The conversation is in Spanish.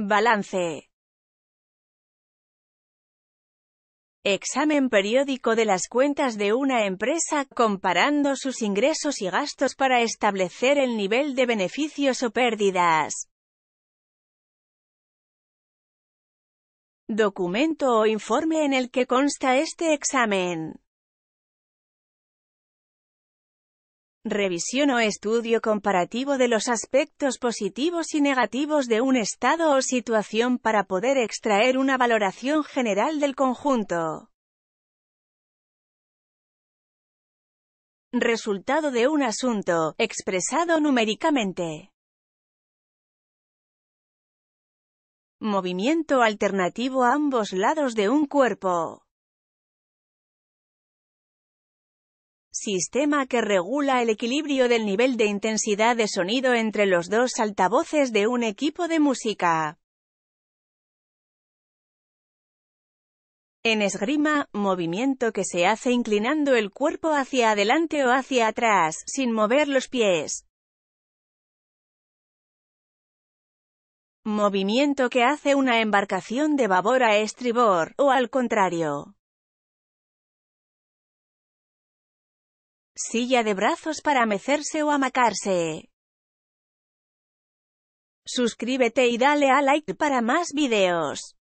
Balance. Examen periódico de las cuentas de una empresa, comparando sus ingresos y gastos para establecer el nivel de beneficios o pérdidas. Documento o informe en el que consta este examen. Revisión o estudio comparativo de los aspectos positivos y negativos de un estado o situación para poder extraer una valoración general del conjunto. Resultado de un asunto, expresado numéricamente. Movimiento alternativo a ambos lados de un cuerpo. sistema que regula el equilibrio del nivel de intensidad de sonido entre los dos altavoces de un equipo de música. En esgrima, movimiento que se hace inclinando el cuerpo hacia adelante o hacia atrás, sin mover los pies. Movimiento que hace una embarcación de babor a estribor, o al contrario. Silla de brazos para mecerse o amacarse. Suscríbete y dale a like para más videos.